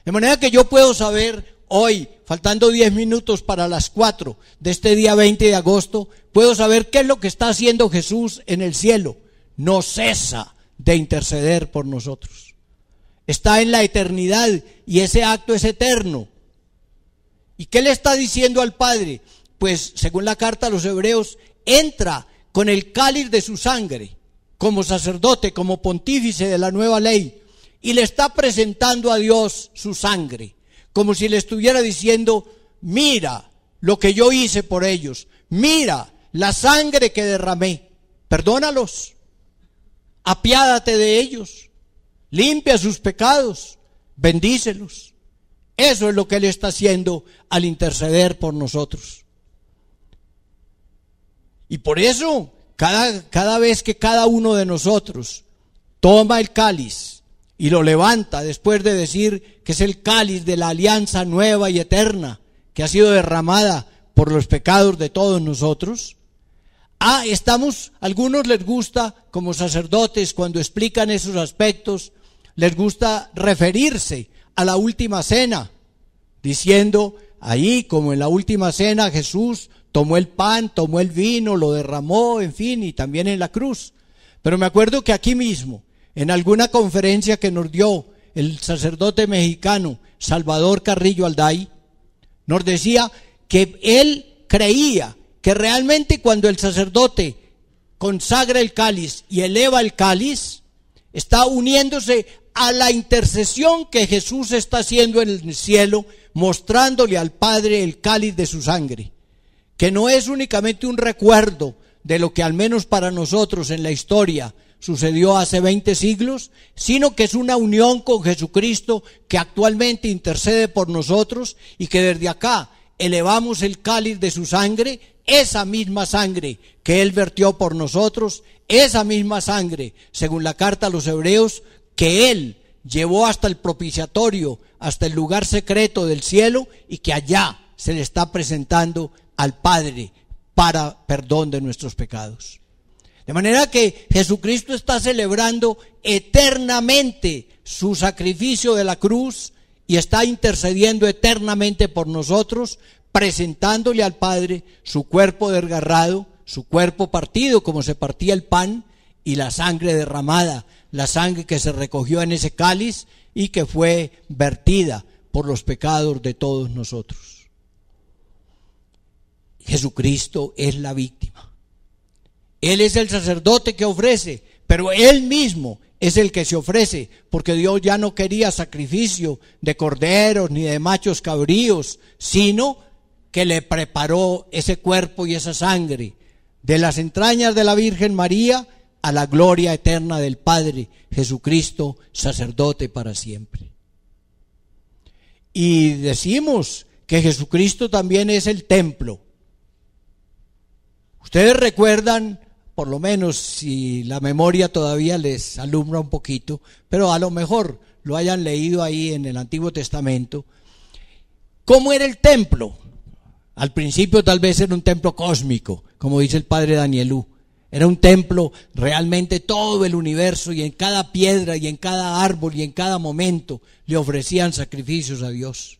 De manera que yo puedo saber hoy, faltando 10 minutos para las 4 de este día 20 de agosto, puedo saber qué es lo que está haciendo Jesús en el cielo. No cesa de interceder por nosotros. Está en la eternidad y ese acto es eterno ¿Y qué le está diciendo al Padre? Pues según la carta a los hebreos, entra con el cáliz de su sangre como sacerdote, como pontífice de la nueva ley, y le está presentando a Dios su sangre, como si le estuviera diciendo, mira lo que yo hice por ellos, mira la sangre que derramé, perdónalos, apiádate de ellos, limpia sus pecados, bendícelos. Eso es lo que Él está haciendo al interceder por nosotros. Y por eso, cada, cada vez que cada uno de nosotros toma el cáliz y lo levanta después de decir que es el cáliz de la alianza nueva y eterna que ha sido derramada por los pecados de todos nosotros, Ah, estamos, a algunos les gusta, como sacerdotes, cuando explican esos aspectos, les gusta referirse a la última cena, diciendo, ahí como en la última cena Jesús tomó el pan, tomó el vino, lo derramó, en fin, y también en la cruz. Pero me acuerdo que aquí mismo, en alguna conferencia que nos dio el sacerdote mexicano Salvador Carrillo Alday, nos decía que él creía que realmente cuando el sacerdote consagra el cáliz y eleva el cáliz, está uniéndose a la intercesión que Jesús está haciendo en el cielo, mostrándole al Padre el cáliz de su sangre, que no es únicamente un recuerdo de lo que al menos para nosotros en la historia sucedió hace 20 siglos, sino que es una unión con Jesucristo que actualmente intercede por nosotros y que desde acá elevamos el cáliz de su sangre, esa misma sangre que Él vertió por nosotros, esa misma sangre, según la carta a los hebreos, que Él llevó hasta el propiciatorio, hasta el lugar secreto del cielo y que allá se le está presentando al Padre para perdón de nuestros pecados. De manera que Jesucristo está celebrando eternamente su sacrificio de la cruz y está intercediendo eternamente por nosotros, presentándole al Padre su cuerpo desgarrado, su cuerpo partido como se partía el pan y la sangre derramada la sangre que se recogió en ese cáliz y que fue vertida por los pecados de todos nosotros. Jesucristo es la víctima. Él es el sacerdote que ofrece, pero Él mismo es el que se ofrece, porque Dios ya no quería sacrificio de corderos ni de machos cabríos, sino que le preparó ese cuerpo y esa sangre de las entrañas de la Virgen María a la gloria eterna del Padre, Jesucristo, sacerdote para siempre. Y decimos que Jesucristo también es el templo. Ustedes recuerdan, por lo menos si la memoria todavía les alumbra un poquito, pero a lo mejor lo hayan leído ahí en el Antiguo Testamento, ¿cómo era el templo? Al principio tal vez era un templo cósmico, como dice el padre Danielú era un templo realmente todo el universo y en cada piedra y en cada árbol y en cada momento le ofrecían sacrificios a Dios.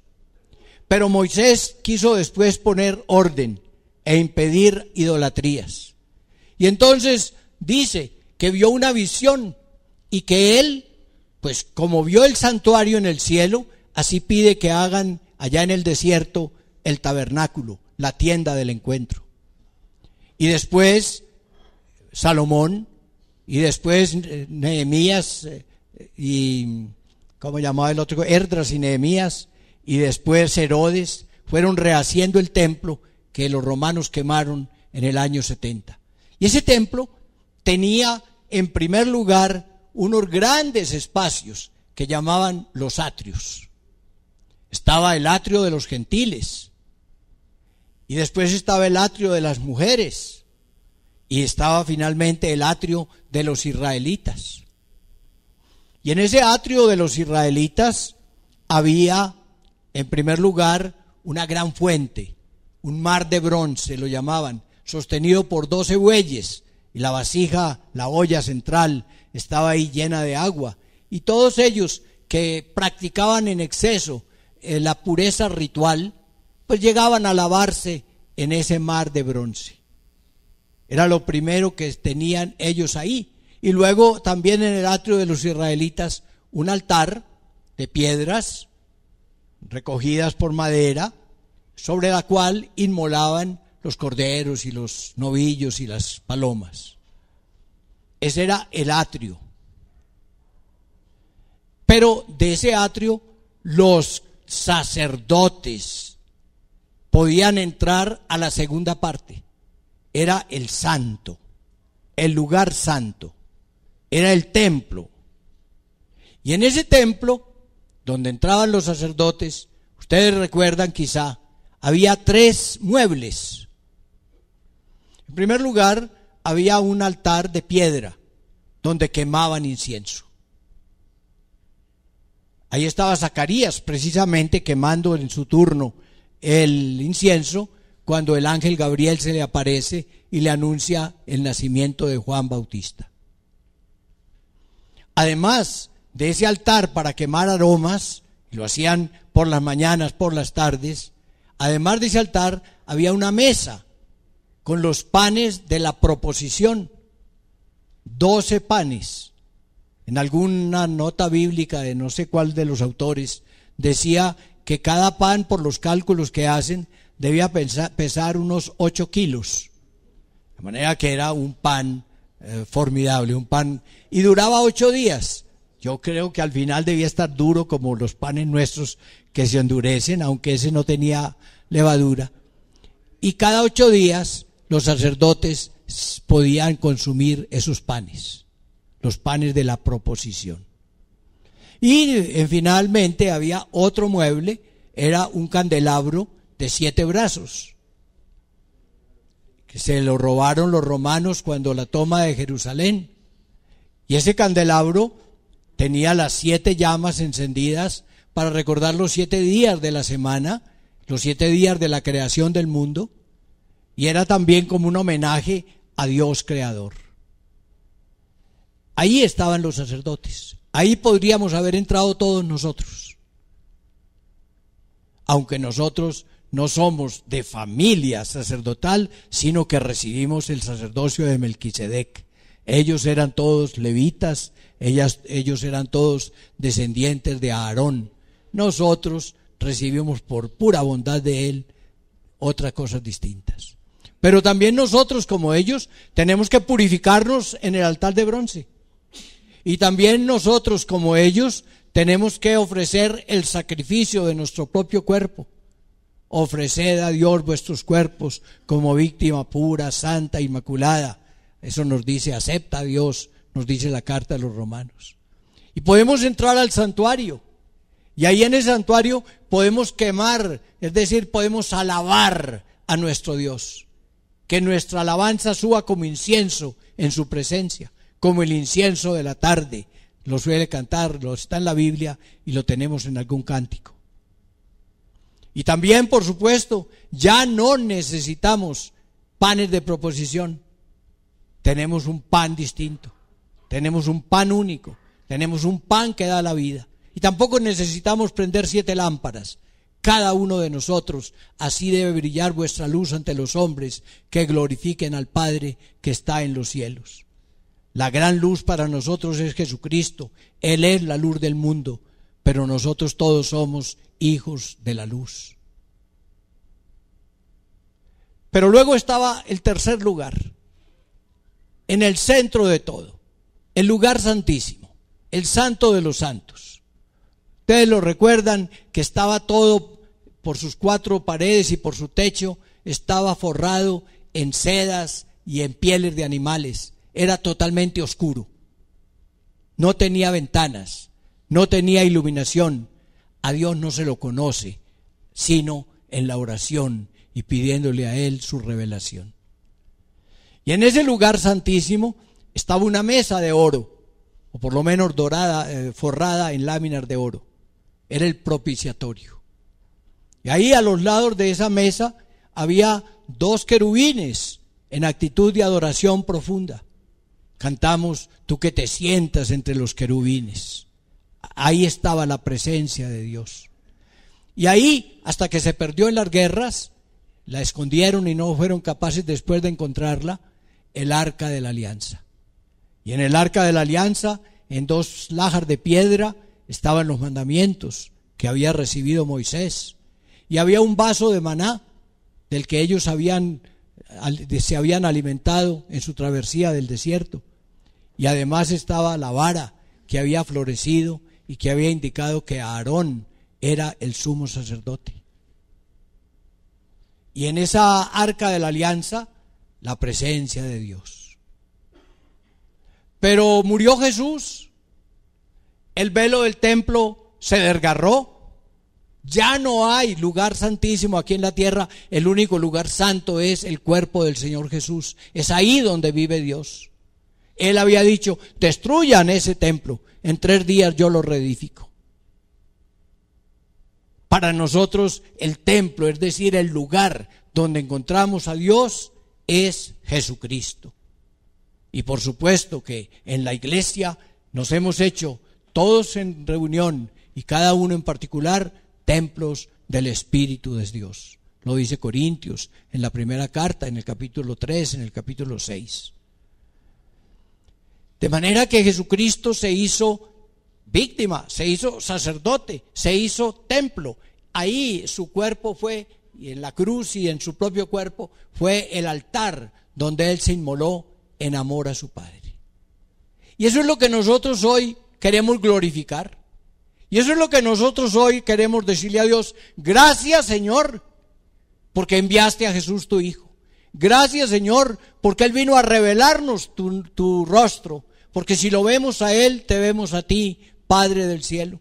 Pero Moisés quiso después poner orden e impedir idolatrías. Y entonces dice que vio una visión y que él, pues como vio el santuario en el cielo, así pide que hagan allá en el desierto el tabernáculo, la tienda del encuentro. Y después Salomón y después eh, Nehemías eh, y, ¿cómo llamaba el otro? Erdras y Nehemías y después Herodes fueron rehaciendo el templo que los romanos quemaron en el año 70. Y ese templo tenía en primer lugar unos grandes espacios que llamaban los atrios. Estaba el atrio de los gentiles y después estaba el atrio de las mujeres y estaba finalmente el atrio de los israelitas. Y en ese atrio de los israelitas había, en primer lugar, una gran fuente, un mar de bronce lo llamaban, sostenido por doce bueyes, y la vasija, la olla central, estaba ahí llena de agua. Y todos ellos que practicaban en exceso eh, la pureza ritual, pues llegaban a lavarse en ese mar de bronce. Era lo primero que tenían ellos ahí. Y luego también en el atrio de los israelitas un altar de piedras recogidas por madera, sobre la cual inmolaban los corderos y los novillos y las palomas. Ese era el atrio. Pero de ese atrio los sacerdotes podían entrar a la segunda parte era el santo, el lugar santo, era el templo. Y en ese templo, donde entraban los sacerdotes, ustedes recuerdan quizá, había tres muebles. En primer lugar, había un altar de piedra donde quemaban incienso. Ahí estaba Zacarías precisamente quemando en su turno el incienso cuando el ángel Gabriel se le aparece y le anuncia el nacimiento de Juan Bautista. Además de ese altar para quemar aromas, lo hacían por las mañanas, por las tardes, además de ese altar había una mesa con los panes de la proposición, doce panes. En alguna nota bíblica de no sé cuál de los autores decía que cada pan, por los cálculos que hacen, debía pesar unos 8 kilos. De manera que era un pan eh, formidable, un pan. Y duraba ocho días. Yo creo que al final debía estar duro como los panes nuestros que se endurecen, aunque ese no tenía levadura. Y cada ocho días los sacerdotes podían consumir esos panes, los panes de la proposición. Y eh, finalmente había otro mueble, era un candelabro de siete brazos, que se lo robaron los romanos cuando la toma de Jerusalén. Y ese candelabro tenía las siete llamas encendidas para recordar los siete días de la semana, los siete días de la creación del mundo, y era también como un homenaje a Dios creador. Ahí estaban los sacerdotes, ahí podríamos haber entrado todos nosotros, aunque nosotros no somos de familia sacerdotal, sino que recibimos el sacerdocio de Melquisedec. Ellos eran todos levitas, ellos eran todos descendientes de Aarón. Nosotros recibimos por pura bondad de él otras cosas distintas. Pero también nosotros, como ellos, tenemos que purificarnos en el altar de bronce. Y también nosotros, como ellos, tenemos que ofrecer el sacrificio de nuestro propio cuerpo Ofreced a Dios vuestros cuerpos como víctima pura, santa, inmaculada. Eso nos dice, acepta Dios, nos dice la carta de los romanos. Y podemos entrar al santuario. Y ahí en el santuario podemos quemar, es decir, podemos alabar a nuestro Dios. Que nuestra alabanza suba como incienso en su presencia, como el incienso de la tarde. Lo suele cantar, lo está en la Biblia y lo tenemos en algún cántico. Y también, por supuesto, ya no necesitamos panes de proposición. Tenemos un pan distinto, tenemos un pan único, tenemos un pan que da la vida. Y tampoco necesitamos prender siete lámparas. Cada uno de nosotros, así debe brillar vuestra luz ante los hombres que glorifiquen al Padre que está en los cielos. La gran luz para nosotros es Jesucristo. Él es la luz del mundo, pero nosotros todos somos hijos de la luz. Pero luego estaba el tercer lugar, en el centro de todo, el lugar santísimo, el santo de los santos. Ustedes lo recuerdan que estaba todo por sus cuatro paredes y por su techo, estaba forrado en sedas y en pieles de animales. Era totalmente oscuro. No tenía ventanas, no tenía iluminación, a Dios no se lo conoce, sino en la oración y pidiéndole a Él su revelación. Y en ese lugar santísimo estaba una mesa de oro, o por lo menos dorada, eh, forrada en láminas de oro. Era el propiciatorio. Y ahí a los lados de esa mesa había dos querubines en actitud de adoración profunda. Cantamos, tú que te sientas entre los querubines. Ahí estaba la presencia de Dios. Y ahí, hasta que se perdió en las guerras, la escondieron y no fueron capaces después de encontrarla, el arca de la alianza. Y en el arca de la alianza, en dos lajas de piedra, estaban los mandamientos que había recibido Moisés. Y había un vaso de maná del que ellos habían, se habían alimentado en su travesía del desierto. Y además estaba la vara que había florecido y que había indicado que Aarón era el sumo sacerdote. Y en esa arca de la alianza, la presencia de Dios. Pero murió Jesús, el velo del templo se desgarró, ya no hay lugar santísimo aquí en la tierra. El único lugar santo es el cuerpo del Señor Jesús. Es ahí donde vive Dios. Él había dicho, destruyan ese templo, en tres días yo lo reedifico. Para nosotros el templo, es decir, el lugar donde encontramos a Dios, es Jesucristo. Y por supuesto que en la iglesia nos hemos hecho todos en reunión y cada uno en particular templos del Espíritu de Dios. Lo dice Corintios en la primera carta, en el capítulo 3, en el capítulo 6. De manera que Jesucristo se hizo víctima, se hizo sacerdote, se hizo templo. Ahí su cuerpo fue, y en la cruz y en su propio cuerpo, fue el altar donde Él se inmoló en amor a su Padre. Y eso es lo que nosotros hoy queremos glorificar. Y eso es lo que nosotros hoy queremos decirle a Dios, gracias Señor, porque enviaste a Jesús tu Hijo. Gracias Señor, porque Él vino a revelarnos tu, rostro, porque si lo vemos a Él, te vemos a ti, Padre del cielo.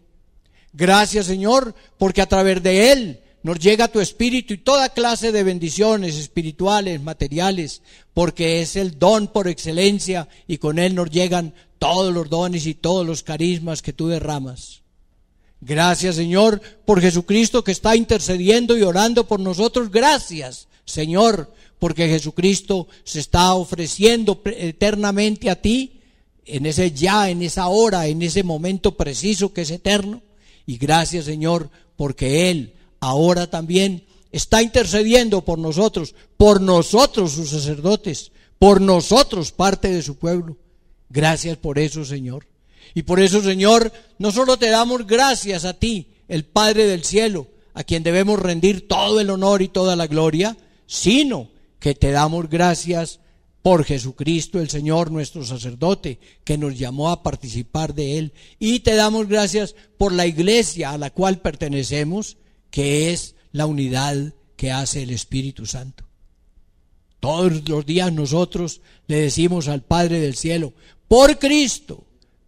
Gracias Señor, porque a través de Él nos llega tu espíritu y toda clase de bendiciones espirituales, materiales, porque es el don por excelencia y con Él nos llegan todos los dones y todos los carismas que tú derramas. Gracias Señor por Jesucristo que está intercediendo y orando por nosotros. Gracias Señor porque Jesucristo se está ofreciendo eternamente a ti en ese ya, en esa hora, en ese momento preciso que es eterno. Y gracias Señor, porque Él ahora también está intercediendo por nosotros, por nosotros sus sacerdotes, por nosotros parte de su pueblo. Gracias por eso Señor. Y por eso Señor, no solo te damos gracias a ti, el Padre del Cielo, a quien debemos rendir todo el honor y toda la gloria, sino que te damos gracias por Jesucristo el Señor, nuestro sacerdote, que nos llamó a participar de Él. Y te damos gracias por la iglesia a la cual pertenecemos, que es la unidad que hace el Espíritu Santo. Todos los días nosotros le decimos al Padre del Cielo, por Cristo,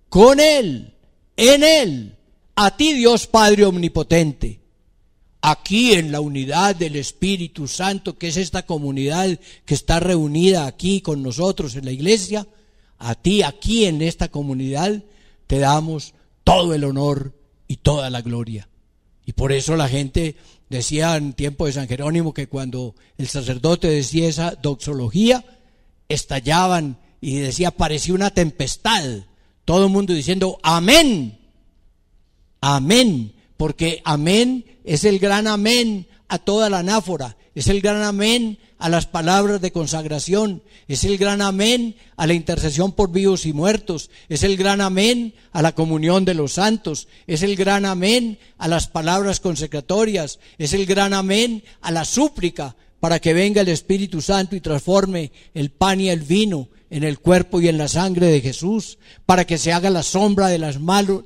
con Él, en Él, a ti Dios Padre Omnipotente, aquí en la unidad del Espíritu Santo, que es esta comunidad que está reunida aquí con nosotros en la iglesia, a ti aquí en esta comunidad te damos todo el honor y toda la gloria. Y por eso la gente decía en tiempo de San Jerónimo que cuando el sacerdote decía esa doxología, estallaban y decía, parecía una tempestad. Todo el mundo diciendo, amén, amén porque amén es el gran amén a toda la anáfora, es el gran amén a las palabras de consagración, es el gran amén a la intercesión por vivos y muertos, es el gran amén a la comunión de los santos, es el gran amén a las palabras consecratorias, es el gran amén a la súplica para que venga el Espíritu Santo y transforme el pan y el vino en el cuerpo y en la sangre de Jesús, para que se haga la sombra de las,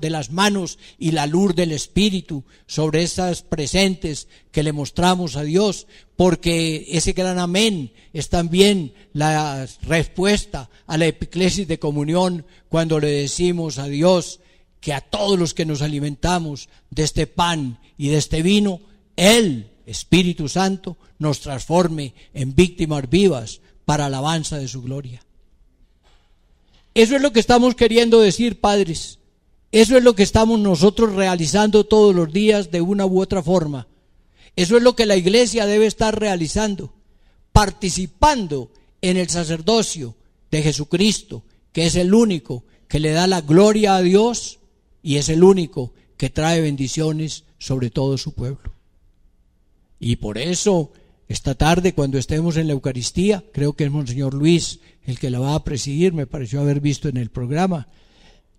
de las manos y la luz del Espíritu sobre esas presentes que le mostramos a Dios, porque ese gran amén es también la respuesta a la epiclesis de comunión cuando le decimos a Dios que a todos los que nos alimentamos de este pan y de este vino, Él, Espíritu Santo, nos transforme en víctimas vivas para alabanza de su gloria. Eso es lo que estamos queriendo decir, padres. Eso es lo que estamos nosotros realizando todos los días de una u otra forma. Eso es lo que la iglesia debe estar realizando, participando en el sacerdocio de Jesucristo, que es el único que le da la gloria a Dios y es el único que trae bendiciones sobre todo su pueblo. Y por eso esta tarde, cuando estemos en la Eucaristía, creo que es Monseñor Luis el que la va a presidir, me pareció haber visto en el programa.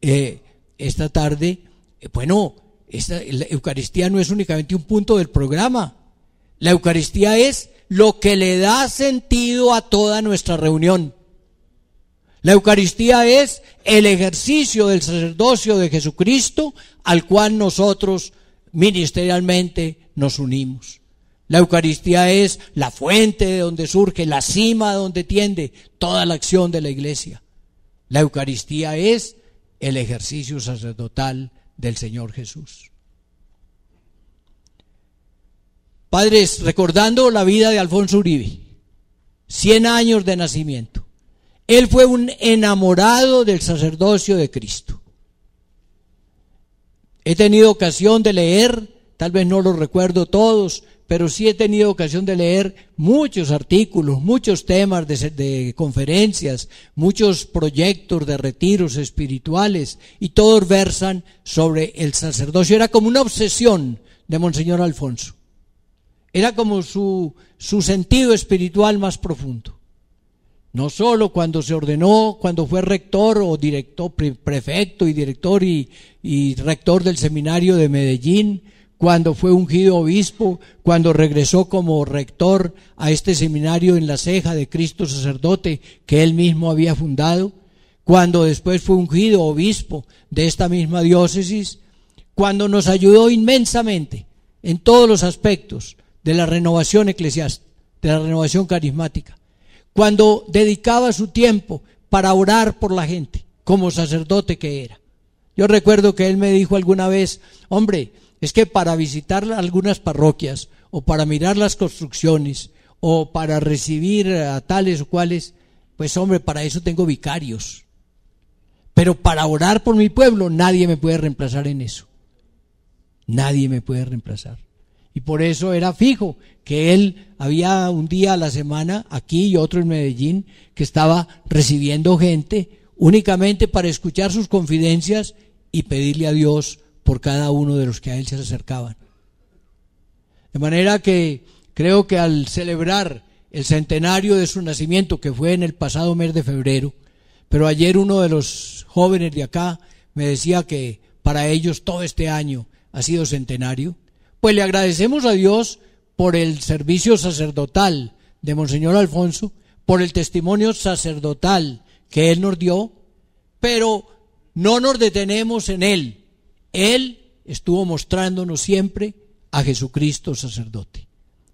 Eh, esta tarde, eh, bueno, la Eucaristía no es únicamente un punto del programa. La Eucaristía es lo que le da sentido a toda nuestra reunión. La Eucaristía es el ejercicio del sacerdocio de Jesucristo al cual nosotros ministerialmente nos unimos. La Eucaristía es la fuente de donde surge, la cima de donde tiende toda la acción de la iglesia. La Eucaristía es el ejercicio sacerdotal del Señor Jesús. Padres, recordando la vida de Alfonso Uribe, 100 años de nacimiento, él fue un enamorado del sacerdocio de Cristo. He tenido ocasión de leer, tal vez no lo recuerdo todos, pero sí he tenido ocasión de leer muchos artículos, muchos temas de, conferencias, muchos proyectos de retiros espirituales, y todos versan sobre el sacerdocio. Era como una obsesión de Monseñor Alfonso. Era como su, sentido espiritual más profundo. No solo cuando se ordenó, cuando fue rector o director, prefecto y director y rector del seminario de Medellín, cuando fue ungido obispo, cuando regresó como rector a este seminario en la ceja de Cristo sacerdote que él mismo había fundado, cuando después fue ungido obispo de esta misma diócesis, cuando nos ayudó inmensamente en todos los aspectos de la renovación eclesiástica, de la renovación carismática, cuando dedicaba su tiempo para orar por la gente, como sacerdote que era. Yo recuerdo que él me dijo alguna vez, hombre, es que para visitar algunas parroquias o para mirar las construcciones o para recibir a tales o cuales, pues hombre, para eso tengo vicarios. Pero para orar por mi pueblo nadie me puede reemplazar en eso. Nadie me puede reemplazar. Y por eso era fijo que él había un día a la semana aquí y otro en Medellín que estaba recibiendo gente únicamente para escuchar sus confidencias y pedirle a Dios por cada uno de los que a Él se acercaban. De manera que creo que al celebrar el centenario de su nacimiento, que fue en el pasado mes de febrero, pero ayer uno de los jóvenes de acá me decía que para ellos todo este año ha sido centenario, pues le agradecemos a Dios por el servicio sacerdotal de Monseñor Alfonso, por el testimonio sacerdotal que él nos dio, pero no nos detenemos en él, él estuvo mostrándonos siempre a Jesucristo sacerdote.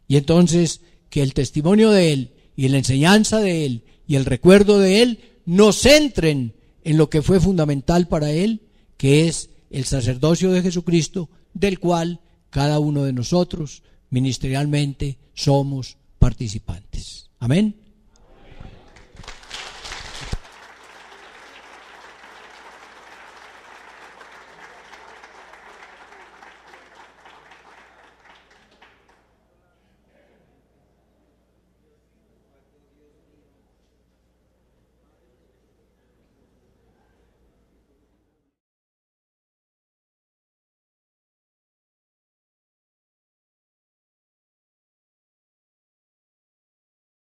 Y entonces que el testimonio de Él y la enseñanza de Él y el recuerdo de Él nos centren en lo que fue fundamental para Él, que es el sacerdocio de Jesucristo, del cual cada uno de nosotros ministerialmente somos participantes. Amén.